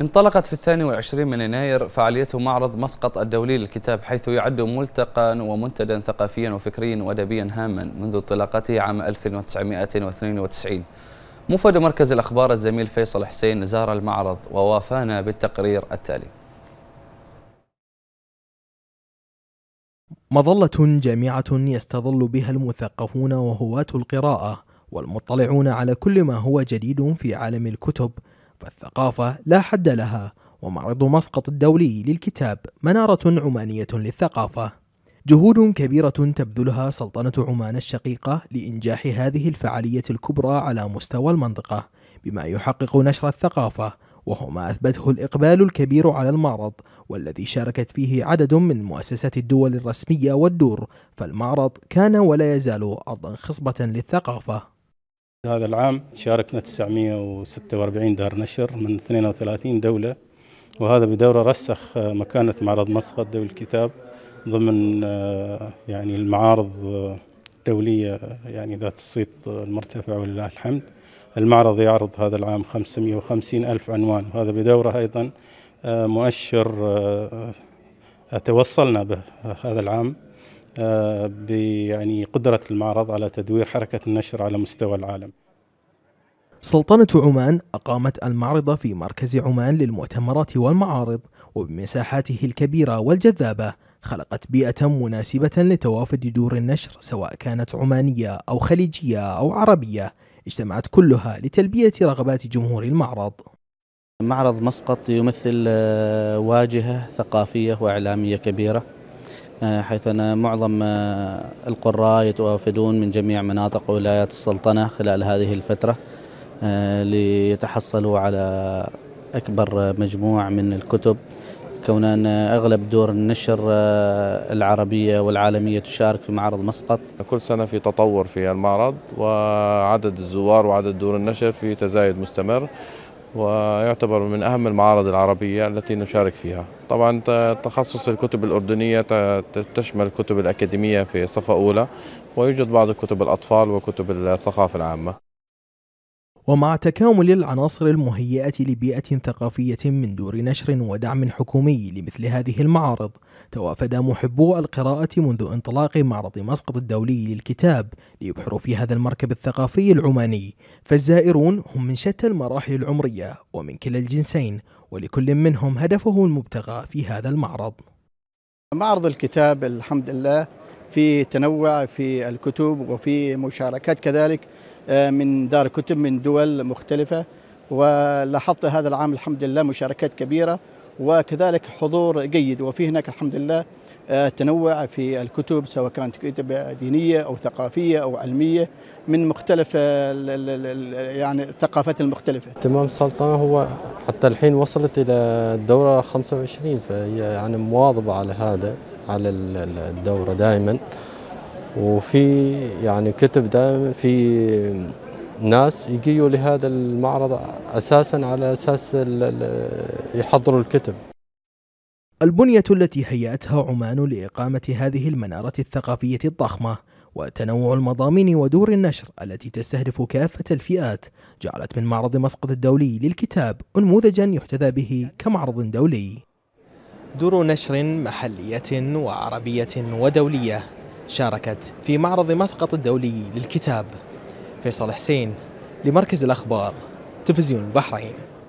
انطلقت في الثاني والعشرين من يناير فعالية معرض مسقط الدولي للكتاب حيث يعد ملتقى ومنتدا ثقافيا وفكريا وأدبيا هاما منذ انطلاقته عام 1992 مفاد مركز الأخبار الزميل فيصل حسين زار المعرض ووافانا بالتقرير التالي مظلة جامعة يستظل بها المثقفون وهواة القراءة والمطلعون على كل ما هو جديد في عالم الكتب فالثقافة لا حد لها ومعرض مسقط الدولي للكتاب منارة عمانية للثقافة جهود كبيرة تبذلها سلطنة عمان الشقيقة لإنجاح هذه الفعالية الكبرى على مستوى المنطقة بما يحقق نشر الثقافة وهو ما أثبته الإقبال الكبير على المعرض والذي شاركت فيه عدد من مؤسسات الدول الرسمية والدور فالمعرض كان ولا يزال أرضا خصبة للثقافة هذا العام شاركنا 946 دار نشر من 32 دولة وهذا بدوره رسخ آه، مكانة معرض مسقط دول الكتاب ضمن آه، يعني المعارض آه، الدولية يعني ذات الصيت المرتفع ولله الحمد المعرض يعرض هذا العام 550 ألف عنوان وهذا بدوره أيضا مؤشر توصلنا به هذا العام آه، بيعني قدرة المعرض على تدوير حركة النشر على مستوى العالم سلطنة عمان أقامت المعرض في مركز عمان للمؤتمرات والمعارض وبمساحاته الكبيرة والجذابة خلقت بيئة مناسبة لتوافد دور النشر سواء كانت عمانية أو خليجية أو عربية اجتمعت كلها لتلبية رغبات جمهور المعرض معرض مسقط يمثل آه، واجهة ثقافية وإعلامية كبيرة آه، حيث أن معظم آه، القراء يتوافدون من جميع مناطق ولايات السلطنة خلال هذه الفترة آه، ليتحصلوا على أكبر مجموع من الكتب كون أن أغلب دور النشر العربية والعالمية تشارك في معرض مسقط كل سنة في تطور في المعرض وعدد الزوار وعدد دور النشر في تزايد مستمر ويعتبر من أهم المعارض العربية التي نشارك فيها طبعا تخصص الكتب الأردنية تشمل الكتب الأكاديمية في صفة أولى ويوجد بعض كتب الأطفال وكتب الثقافة العامة ومع تكامل العناصر المهيئة لبيئة ثقافية من دور نشر ودعم حكومي لمثل هذه المعارض، توافد محبو القراءة منذ انطلاق معرض مسقط الدولي للكتاب ليبحروا في هذا المركب الثقافي العماني، فالزائرون هم من شتى المراحل العمرية ومن كلا الجنسين، ولكل منهم هدفه المبتغى في هذا المعرض. معرض الكتاب الحمد لله في تنوع في الكتب وفي مشاركات كذلك آه، من دار كتب من دول مختلفة ولاحظت هذا العام الحمد لله مشاركات كبيرة وكذلك حضور جيد وفي هناك الحمد لله آه، تنوع في الكتب سواء كانت كتب دينية أو ثقافية أو علمية من مختلف يعني الثقافات المختلفة تمام السلطنة هو حتى الحين وصلت إلى الدورة 25 فهي يعني مواظبة على هذا على الدورة دائما وفي يعني كتب دائما في ناس يجيوا لهذا المعرض أساسا على أساس يحضروا الكتب البنية التي هيأتها عمان لإقامة هذه المنارة الثقافية الضخمة وتنوع المضامين ودور النشر التي تستهدف كافة الفئات جعلت من معرض مسقط الدولي للكتاب أنموذجا يحتذى به كمعرض دولي دور نشر محلية وعربية ودولية شاركت في معرض مسقط الدولي للكتاب فيصل حسين لمركز الأخبار تلفزيون البحرين